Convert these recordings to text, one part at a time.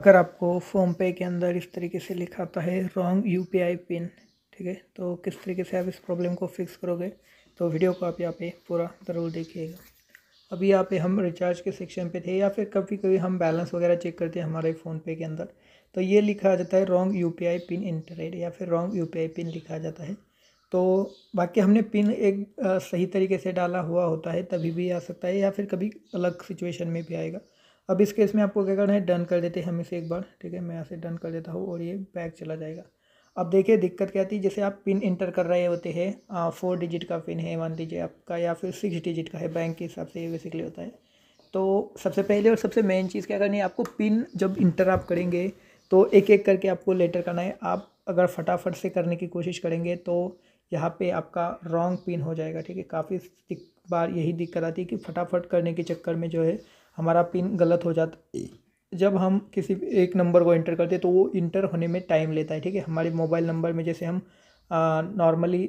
अगर आपको फोन पे के अंदर इस तरीके से लिखा आता है रॉन्ग यू पिन ठीक है तो किस तरीके से आप इस प्रॉब्लम को फिक्स करोगे तो वीडियो को आप यहाँ पे पूरा ज़रूर देखिएगा अभी यहाँ पे हम रिचार्ज के सेक्शन पे थे या फिर कभी कभी हम बैलेंस वगैरह चेक करते हैं हमारे फ़ोन पे के अंदर तो ये लिखा जाता है रॉन्ग यू पिन इंटरेड या फिर रॉन्ग यू पिन लिखा जाता है तो बाकी हमने पिन एक सही तरीके से डाला हुआ होता है तभी भी आ सकता है या फिर कभी अलग सिचुएशन में भी आएगा अब इस केस में आपको क्या करना है डन कर देते हैं हम इसे एक बार ठीक है मैं यहाँ से डन कर देता हूँ और ये बैक चला जाएगा अब देखिए दिक्कत क्या आती है जैसे आप पिन इंटर कर रहे होते हैं फोर डिजिट का पिन है मान लीजिए आपका या फिर सिक्स डिजिट का है बैंक के हिसाब से ये बेसिकली होता है तो सबसे पहले और सबसे मेन चीज़ क्या करनी है आपको पिन जब इंटर आप करेंगे तो एक एक करके आपको लेटर करना है आप अगर फटाफट से करने की कोशिश करेंगे तो यहाँ पे आपका रॉन्ग पिन हो जाएगा ठीक है काफ़ी बार यही दिक्कत आती है कि फटाफट करने के चक्कर में जो है हमारा पिन गलत हो जाता जब हम किसी एक नंबर को इंटर करते हैं तो वो इंटर होने में टाइम लेता है ठीक है हमारे मोबाइल नंबर में जैसे हम नॉर्मली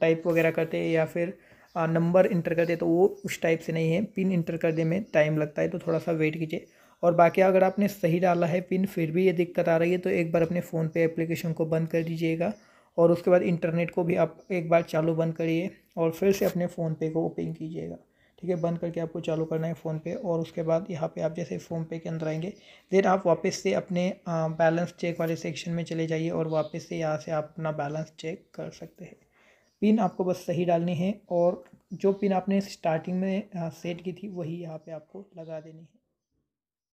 टाइप वगैरह करते हैं या फिर नंबर इंटर करते तो वो उस टाइप से नहीं है पिन इंटर करने में टाइम लगता है तो थोड़ा सा वेट कीजिए और बाकी अगर आपने सही डाला है पिन फिर भी ये दिक्कत आ रही है तो एक बार अपने फ़ोन पे एप्लीकेशन को बंद कर दीजिएगा और उसके बाद इंटरनेट को भी आप एक बार चालू बंद करिए और फिर से अपने फ़ोन पे को ओपन कीजिएगा ठीक है बंद करके आपको चालू करना है फ़ोन पे और उसके बाद यहाँ पे आप जैसे फ़ोन पे के अंदर आएंगे देन आप वापस से अपने बैलेंस चेक वाले सेक्शन में चले जाइए और वापस से यहाँ से आप अपना बैलेंस चेक कर सकते हैं पिन आपको बस सही डालनी है और जो पिन आपने स्टार्टिंग में सेट की थी वही यहाँ पर आपको लगा देनी है